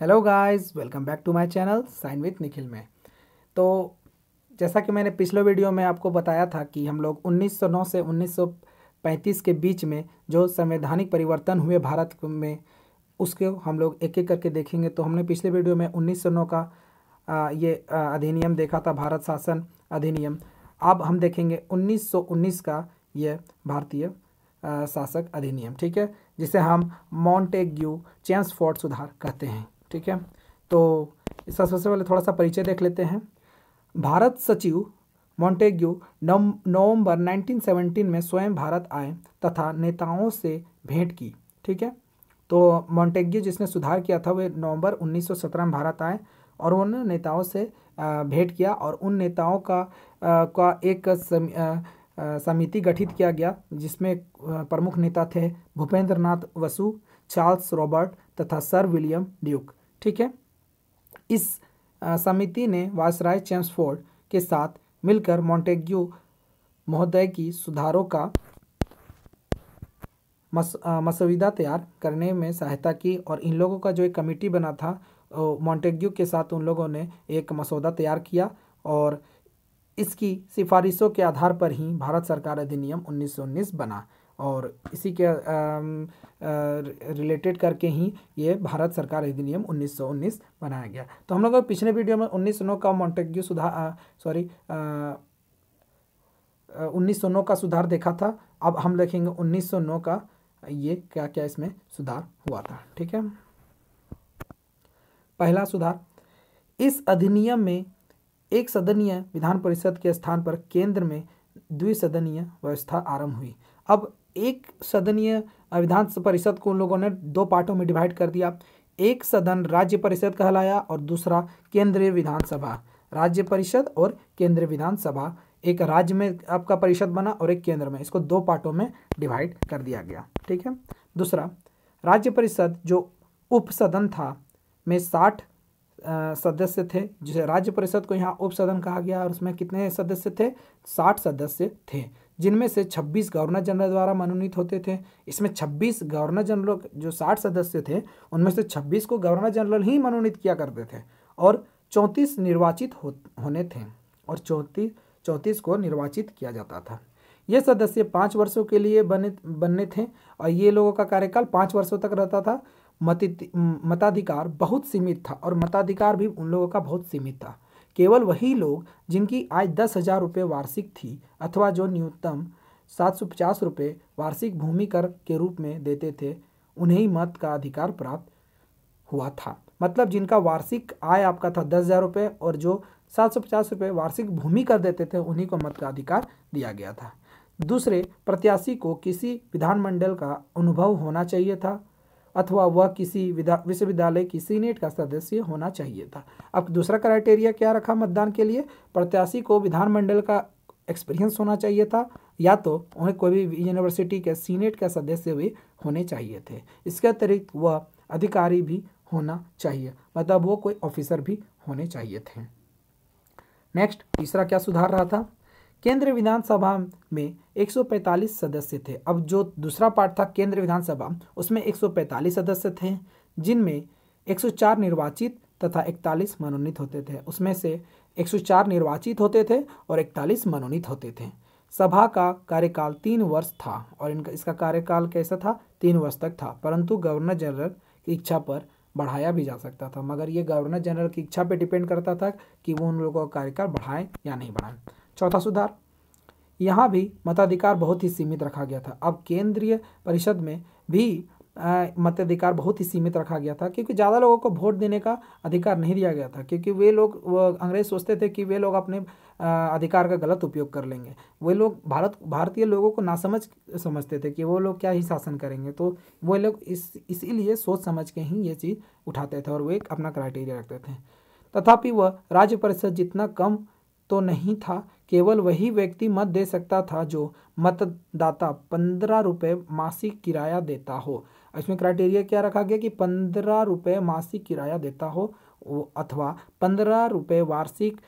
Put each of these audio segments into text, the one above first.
hello guys welcome back to my channel sign with Nikhil में तो जैसा कि मैंने पिछले वीडियो में आपको बताया था कि हम लोग 1909 से 1935 के बीच में जो संवैधानिक परिवर्तन हुए भारत में उसको हम लोग एक एक करके देखेंगे तो हमने पिछले वीडियो में 1909 का ये अधिनियम देखा था भारत शासन अधिनियम अब हम देखेंगे उन्नीस का ये भारतीय शासक अधिनियम ठीक है जिसे हम मॉन्टेग्यू चेम्सफोर्ड सुधार कहते हैं ठीक है तो इसका सबसे पहले थोड़ा सा परिचय देख लेते हैं भारत सचिव मॉन्टेग्यू नवंबर 1917 में स्वयं भारत आए तथा नेताओं से भेंट की ठीक है तो मॉन्टेग्यू जिसने सुधार किया था वे नवंबर 1917 में भारत आए और उन नेताओं से भेंट किया और उन नेताओं का का एक समिति गठित किया गया जिसमें प्रमुख नेता थे भूपेंद्र नाथ वसु चार्ल्स रॉबर्ट तथा सर विलियम ड्यूक ठीक है इस समिति ने वासराय चैम्सफोर्ड के साथ मिलकर मॉन्टेग्यू महोदय की सुधारों का मस मसविदा तैयार करने में सहायता की और इन लोगों का जो एक कमेटी बना था मॉन्टेग्यू के साथ उन लोगों ने एक मसौदा तैयार किया और इसकी सिफारिशों के आधार पर ही भारत सरकार अधिनियम 1919 बना और इसी के रिलेटेड करके ही ये भारत सरकार अधिनियम 1919 बनाया गया तो हम लोग पिछले वीडियो में उन्नीस सौ का मॉन्टेग्यू सुधार सॉरी उन्नीस सौ का सुधार देखा था अब हम देखेंगे 1909 का ये क्या क्या इसमें सुधार हुआ था ठीक है पहला सुधार इस अधिनियम में एक सदनीय विधान परिषद के स्थान पर केंद्र में द्विसदनीय व्यवस्था आरंभ हुई अब एक सदनीय विधान परिषद को उन लोगों ने दो पार्टों में डिवाइड कर दिया एक सदन राज्य परिषद कहलाया और दूसरा केंद्रीय विधानसभा राज्य परिषद और केंद्रीय विधानसभा एक राज्य में आपका परिषद बना और एक केंद्र में इसको दो पार्टों में डिवाइड कर दिया गया ठीक है दूसरा राज्य परिषद जो उप सदन था में साठ सदस्य थे जिसे राज्य परिषद को यहाँ उप सदन कहा गया और उसमें कितने सदस्य थे साठ सदस्य थे जिनमें से 26 गवर्नर जनरल द्वारा मनोनीत होते थे इसमें 26 गवर्नर जनरल जो 60 सदस्य थे उनमें से 26 को गवर्नर जनरल ही मनोनीत किया करते थे और 34 निर्वाचित हो होने थे और चौंतीस चौंतीस को निर्वाचित किया जाता था ये सदस्य पाँच वर्षों के लिए बने बनने थे और ये लोगों का कार्यकाल पाँच वर्षों तक रहता था मताधिकार बहुत सीमित था और मताधिकार भी उन लोगों का बहुत सीमित था केवल वही लोग जिनकी आय दस हज़ार रुपये वार्षिक थी अथवा जो न्यूनतम सात सौ पचास रुपये वार्षिक भूमि कर के रूप में देते थे उन्हें ही मत का अधिकार प्राप्त हुआ था मतलब जिनका वार्षिक आय आपका था दस हज़ार रुपये और जो सात सौ पचास रुपये वार्षिक भूमि कर देते थे उन्हीं को मत का अधिकार दिया गया था दूसरे प्रत्याशी को किसी विधानमंडल का अनुभव होना चाहिए था अथवा वह किसी विश्वविद्यालय की सीनेट का सदस्य होना चाहिए था अब दूसरा क्राइटेरिया क्या रखा मतदान के लिए प्रत्याशी को विधानमंडल का एक्सपीरियंस होना चाहिए था या तो उन्हें कोई भी यूनिवर्सिटी के सीनेट के सदस्य भी होने चाहिए थे इसके अतिरिक्त वह अधिकारी भी होना चाहिए मतलब वो कोई ऑफिसर भी होने चाहिए थे नेक्स्ट तीसरा क्या सुधार रहा था केंद्रीय विधानसभा में 145 सदस्य थे अब जो दूसरा पार्ट था केंद्र विधानसभा उसमें 145 सदस्य थे जिनमें 104 निर्वाचित तथा 41 मनोनीत होते थे उसमें से 104 निर्वाचित होते थे और 41 मनोनीत होते थे सभा का कार्यकाल तीन वर्ष था और इनका इसका कार्यकाल कैसा था तीन वर्ष तक था परंतु गवर्नर जनरल की इच्छा पर बढ़ाया भी जा सकता था मगर ये गवर्नर जनरल की इच्छा पर डिपेंड करता था कि वो उन लोगों का कार्यकाल बढ़ाएं या नहीं बढ़ाएं चौथा सुधार यहाँ भी मताधिकार बहुत ही सीमित रखा गया था अब केंद्रीय परिषद में भी मताधिकार बहुत ही सीमित रखा गया था क्योंकि ज़्यादा लोगों को वोट देने का अधिकार नहीं दिया गया था क्योंकि वे लोग अंग्रेज सोचते थे कि वे लोग अपने अधिकार का गलत उपयोग कर लेंगे वे लोग भारत भारतीय लोगों को नासमझ समझते थे कि वो लोग क्या ही शासन करेंगे तो वे लोग इस इसीलिए सोच समझ के ही ये चीज़ उठाते थे और वे अपना क्राइटेरिया रखते थे तथापि वह राज्य परिषद जितना कम तो नहीं था केवल वही व्यक्ति मत दे सकता था जो मतदाता पंद्रह रुपये मासिक किराया देता हो इसमें क्राइटेरिया क्या रखा गया कि पंद्रह रुपये मासिक किराया देता हो अथवा पंद्रह रुपये वार्षिक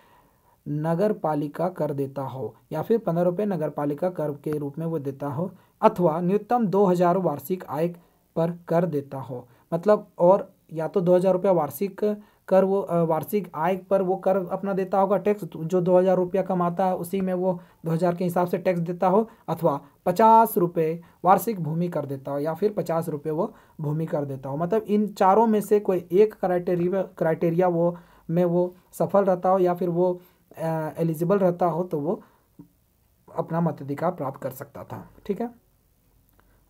नगर पालिका कर देता हो या फिर पंद्रह रुपये नगर पालिका कर के रूप में वो देता हो अथवा न्यूनतम दो हज़ार वार्षिक आय पर कर देता हो मतलब और या तो दो हज़ार रुपया वार्षिक कर वो वार्षिक आय पर वो कर अपना देता होगा टैक्स तो जो दो हज़ार रुपया कमाता है उसी में वो दो हज़ार के हिसाब से टैक्स देता हो अथवा पचास रुपये वार्षिक भूमि कर देता हो या फिर पचास रुपये वो भूमि कर देता हो मतलब इन चारों में से कोई एक क्राइटेरिया क्राइटेरिया वो में वो सफल रहता हो या फिर वो एलिजिबल रहता हो तो वो अपना मताधिकार प्राप्त कर सकता था ठीक है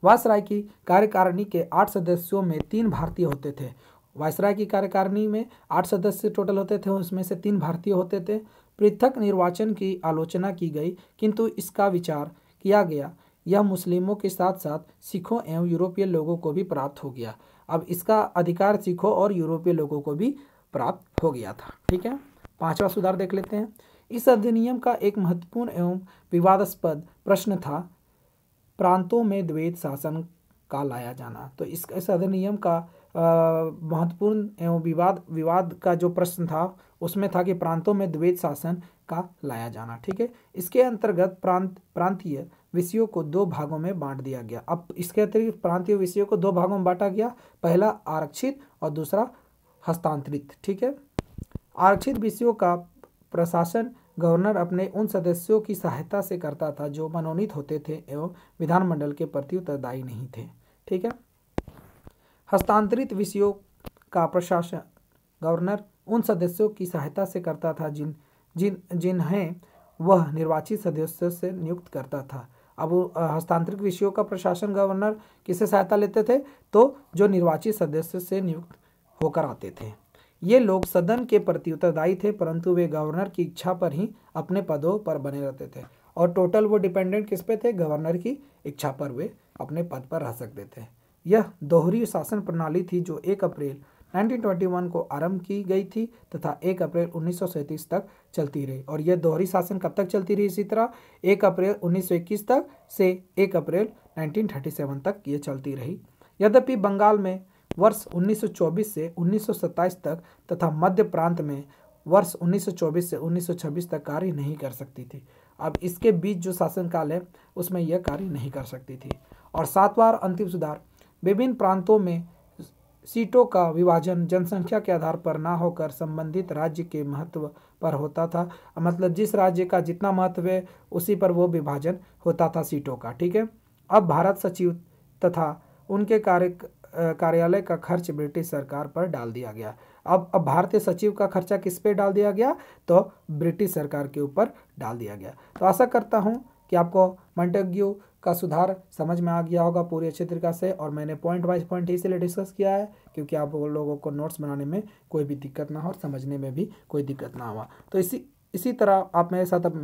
वासराय की कार्यकारिणी के आठ सदस्यों में तीन भारतीय होते थे वायसराय की कार्यकारिणी में आठ सदस्य टोटल होते थे उसमें से तीन भारतीय होते थे पृथक निर्वाचन की आलोचना की गई किंतु इसका विचार किया गया यह मुस्लिमों के साथ साथ सिखों एवं यूरोपीय लोगों को भी प्राप्त हो गया अब इसका अधिकार सिखों और यूरोपीय लोगों को भी प्राप्त हो गया था ठीक है पांचवा सुधार देख लेते हैं इस अधिनियम का एक महत्वपूर्ण एवं विवादास्पद प्रश्न था प्रांतों में द्वैत शासन का लाया जाना तो इस इस अधिनियम का महत्वपूर्ण एवं विवाद विवाद का जो प्रश्न था उसमें था कि प्रांतों में द्वैत शासन का लाया जाना ठीक है इसके अंतर्गत प्रांत प्रांतीय विषयों को दो भागों में बांट दिया गया अब इसके अतिरिक्त प्रांतीय विषयों को दो भागों में बांटा गया पहला आरक्षित और दूसरा हस्तांतरित ठीक है आरक्षित विषयों का प्रशासन गवर्नर अपने उन सदस्यों की सहायता से करता था जो मनोनीत होते थे एवं विधानमंडल के प्रति उत्तरदायी नहीं थे ठीक है हस्तांतरित विषयों का प्रशासन गवर्नर उन सदस्यों की सहायता से करता था जिन जिन जिन्हें वह निर्वाचित सदस्यों से नियुक्त करता था अब हस्तांतरित विषयों का प्रशासन गवर्नर किससे सहायता लेते थे तो जो निर्वाचित सदस्य से नियुक्त होकर आते थे ये लोग सदन के प्रति उत्तरदायी थे परंतु वे गवर्नर की इच्छा पर ही अपने पदों पर बने रहते थे और टोटल वो डिपेंडेंट किस पे थे गवर्नर की इच्छा पर वे अपने पद पर रह सकते थे यह दोहरी शासन प्रणाली थी जो 1 अप्रैल 1921 को आरंभ की गई थी तथा 1 अप्रैल उन्नीस तक चलती रही और यह दोहरी शासन कब तक चलती रही इसी तरह 1 अप्रैल 1921 तक से 1 अप्रैल 1937 तक यह चलती रही यद्यपि बंगाल में वर्ष 1924 से 1927 तक तथा मध्य प्रांत में वर्ष 1924 से 1926 तक कार्य नहीं कर सकती थी अब इसके बीच जो शासनकाल है उसमें यह कार्य नहीं कर सकती थी और सातवार अंतिम सुधार विभिन्न प्रांतों में सीटों का विभाजन जनसंख्या के आधार पर ना होकर संबंधित राज्य के महत्व पर होता था मतलब जिस राज्य का जितना महत्व है उसी पर वो विभाजन होता था सीटों का ठीक है अब भारत सचिव तथा उनके कार्य कार्यालय का खर्च ब्रिटिश सरकार पर डाल दिया गया अब अब भारतीय सचिव का खर्चा किस पे डाल दिया गया तो ब्रिटिश सरकार के ऊपर डाल दिया गया तो आशा करता हूँ कि आपको मंटग्यू का सुधार समझ में आ गया होगा पूरी अच्छी तरीके से और मैंने पॉइंट वाइज पॉइंट इसीलिए डिस्कस किया है क्योंकि आप लोगों को नोट्स बनाने में कोई भी दिक्कत ना हो और समझने में भी कोई दिक्कत ना हो तो इसी इसी तरह आप मेरे साथ अब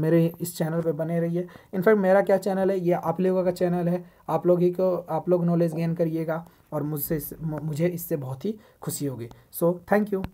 मेरे इस चैनल पे बने रहिए इनफैक्ट मेरा क्या चैनल है ये आप लोगों का चैनल है आप लोग ही को आप लोग नॉलेज गेन करिएगा और मुझसे मुझे इससे बहुत ही खुशी होगी सो थैंक यू